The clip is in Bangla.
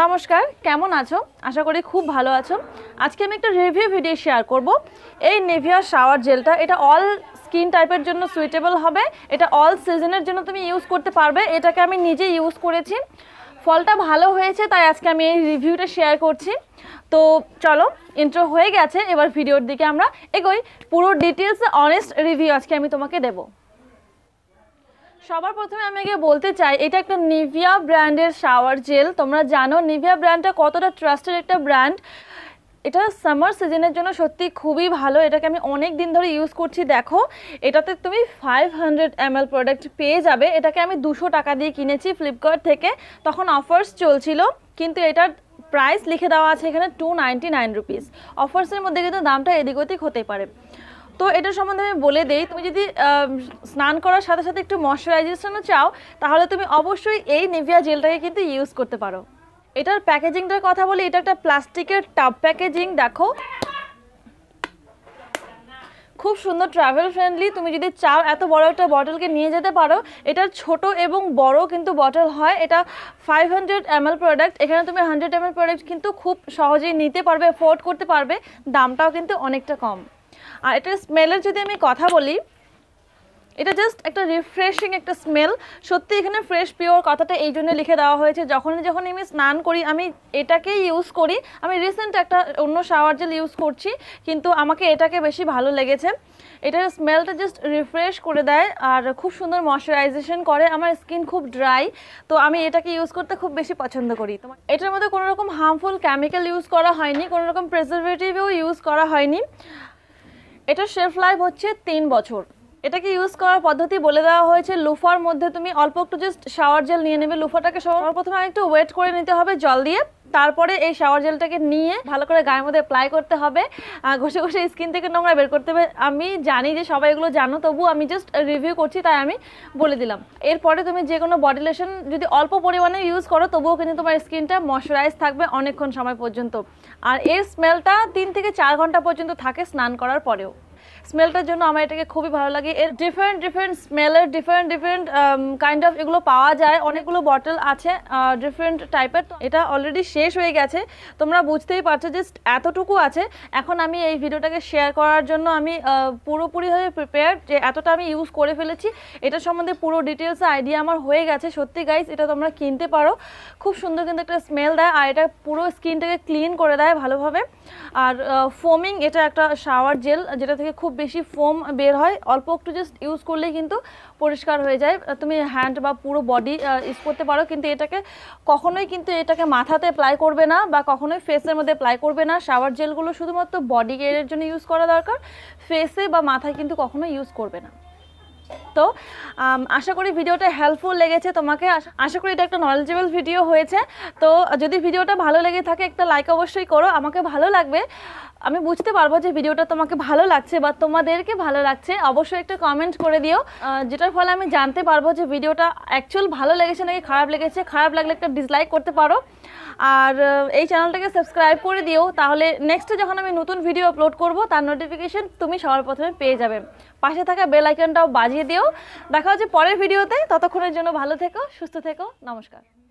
নমস্কার কেমন আছো আশা করি খুব ভালো আছো আজকে আমি একটা রিভিউ ভিডিও শেয়ার করব এই নেভিয়া শাওয়ার জেলটা এটা অল স্কিন টাইপের জন্য সুইটেবল হবে এটা অল সিজনের জন্য তুমি ইউজ করতে পারবে এটাকে আমি নিজে ইউজ করেছি ফলটা ভালো হয়েছে তাই আজকে আমি এই রিভিউটা শেয়ার করছি তো চলো ইন্ট্রো হয়ে গেছে এবার ভিডিওর দিকে আমরা এগোই পুরো ডিটেলস অনেস্ট রিভিউ আজকে আমি তোমাকে দেবো সবার প্রথমে আমি আগে বলতে চাই এটা একটা নিভিয়া ব্র্যান্ডের শাওয়ার জেল তোমরা জানো নিভিয়া ব্র্যান্ডটা কতটা ট্রাস্টেড একটা ব্র্যান্ড এটা সামার সিজনের জন্য সত্যি খুবই ভালো এটাকে আমি অনেক দিন ধরে ইউজ করছি দেখো এটাতে তুমি ফাইভ হান্ড্রেড এমএল প্রোডাক্ট পেয়ে যাবে এটাকে আমি দুশো টাকা দিয়ে কিনেছি ফ্লিপকার্ট থেকে তখন অফার্স চলছিল কিন্তু এটার প্রাইস লিখে দেওয়া আছে এখানে টু নাইনটি নাইন রুপিস অফার্সের মধ্যে কিন্তু দামটা এদিক ওদিক হতে পারে তো এটা সম্বন্ধে আমি বলে দেই তুমি যদি স্নান করার সাথে সাথে একটু ময়শ্চারাইজেশনও চাও তাহলে তুমি অবশ্যই এই নিভিয়া জেলটাকে কিন্তু ইউজ করতে পারো এটার প্যাকেজিংটার কথা বলি এটা একটা প্লাস্টিকের টাব প্যাকেজিং দেখো খুব সুন্দর ট্রাভেল ফ্রেন্ডলি তুমি যদি চাও এত বড় একটা বটলকে নিয়ে যেতে পারো এটার ছোট এবং বড় কিন্তু বটল হয় এটা ফাইভ হান্ড্রেড এমএল প্রোডাক্ট এখানে তুমি হান্ড্রেড এমএল প্রোডাক্ট কিন্তু খুব সহজেই নিতে পারবে অ্যাফোর্ড করতে পারবে দামটাও কিন্তু অনেকটা কম আর এটা স্মেলের যদি আমি কথা বলি এটা জাস্ট একটা রিফ্রেশিং একটা স্মেল সত্যি এখানে ফ্রেশ পিওর কথাটা এই জন্য লিখে দেওয়া হয়েছে যখন যখন আমি স্নান করি আমি এটাকেই ইউজ করি আমি রিসেন্ট একটা অন্য শাওয়ার জেল ইউজ করছি কিন্তু আমাকে এটাকে বেশি ভালো লেগেছে এটার স্মেলটা জাস্ট রিফ্রেশ করে দেয় আর খুব সুন্দর ময়শ্চারাইজেশন করে আমার স্কিন খুব ড্রাই তো আমি এটাকে ইউজ করতে খুব বেশি পছন্দ করি তোমার এটার মধ্যে কোনো রকম হার্মফুল কেমিক্যাল ইউজ করা হয়নি কোনোরকম রকম প্রিজারভেটিভও ইউজ করা হয়নি এটা শেলফ লাইফ হচ্ছে তিন বছর এটাকে ইউজ করার পদ্ধতি বলে দেওয়া হয়েছে লুফার মধ্যে তুমি অল্প একটু জাস্ট শাওয়ার জেল নিয়ে নেবে লুফাটাকে সবার প্রথমে একটু ওয়েট করে নিতে হবে জল দিয়ে তারপরে এই শাওয়ার জেলটাকে নিয়ে ভালো করে গায়ের মধ্যে অ্যাপ্লাই করতে হবে ঘষে ঘষে স্কিন থেকে নোংরা বের করতে হবে আমি জানি যে সবাই এগুলো জানো তবু আমি জাস্ট রিভিউ করছি তাই আমি বলে দিলাম এরপরে তুমি যে কোনো বডি লোশন যদি অল্প পরিমাণে ইউজ করো তবুও কিন্তু তোমার স্কিনটা ময়শ্চারাইজ থাকবে অনেকক্ষণ সময় পর্যন্ত আর এর স্মেলটা তিন থেকে চার ঘন্টা পর্যন্ত থাকে স্নান করার পরেও স্মেলটার জন্য আমার এটাকে খুবই ভালো লাগে এর ডিফারেন্ট ডিফারেন্ট স্মেলের ডিফারেন্ট ডিফারেন্ট কাইন্ড অফ এগুলো পাওয়া যায় অনেকগুলো বটল আছে ডিফারেন্ট টাইপের এটা অলরেডি শেষ হয়ে গেছে তোমরা বুঝতেই পারছো জাস্ট এতটুকু আছে এখন আমি এই ভিডিওটাকে শেয়ার করার জন্য আমি পুরোপুরিভাবে প্রিপেয়ার যে এতটা আমি ইউজ করে ফেলেছি এটা সম্বন্ধে পুরো ডিটেলস আইডিয়া আমার হয়ে গেছে সত্যি গাইজ এটা তোমরা কিনতে পারো খুব সুন্দর কিন্তু একটা স্মেল দেয় আর এটা পুরো স্কিনটাকে ক্লিন করে দেয় ভালোভাবে আর ফোমিং এটা একটা শাওয়ার জেল যেটা থেকে খুব বেশি ফোম বের হয় অল্প একটু জাস্ট ইউজ করলেই কিন্তু পরিষ্কার হয়ে যায় তুমি হ্যান্ড বা পুরো বডি ইউজ করতে পারো কিন্তু এটাকে কখনোই কিন্তু এটাকে মাথাতে অ্যাপ্লাই করবে না বা কখনোই ফেসের মধ্যে অ্যাপ্লাই করবে না শাওয়ার জেলগুলো শুধুমাত্র বডি কেয়ারের জন্য ইউজ করা দরকার ফেসে বা মাথায় কিন্তু কখনো ইউজ করবে না তো আশা করি ভিডিওটা হেল্পফুল লেগেছে তোমাকে আশা করি এটা একটা নলেজেবল ভিডিও হয়েছে তো যদি ভিডিওটা ভালো লেগে থাকে একটা লাইক অবশ্যই করো আমাকে ভালো লাগবে আমি বুঝতে পারবো যে ভিডিওটা তোমাকে ভালো লাগছে বা তোমাদেরকে ভালো লাগছে অবশ্যই একটা কমেন্ট করে দিও যেটার ফলে আমি জানতে পারবো যে ভিডিওটা অ্যাকচুয়াল ভালো লেগেছে নাকি খারাপ লেগেছে খারাপ লাগলে একটা ডিসলাইক করতে পারো আর এই চ্যানেলটাকে সাবস্ক্রাইব করে দিও তাহলে নেক্সটে যখন আমি নতুন ভিডিও আপলোড করব তার নোটিফিকেশন তুমি সবার প্রথমে পেয়ে যাবে পাশে থাকা বেল আইকনটাও বাজিয়ে দিও দেখা হচ্ছে পরের ভিডিওতে ততক্ষণের জন্য ভালো থেকো সুস্থ থেকো নমস্কার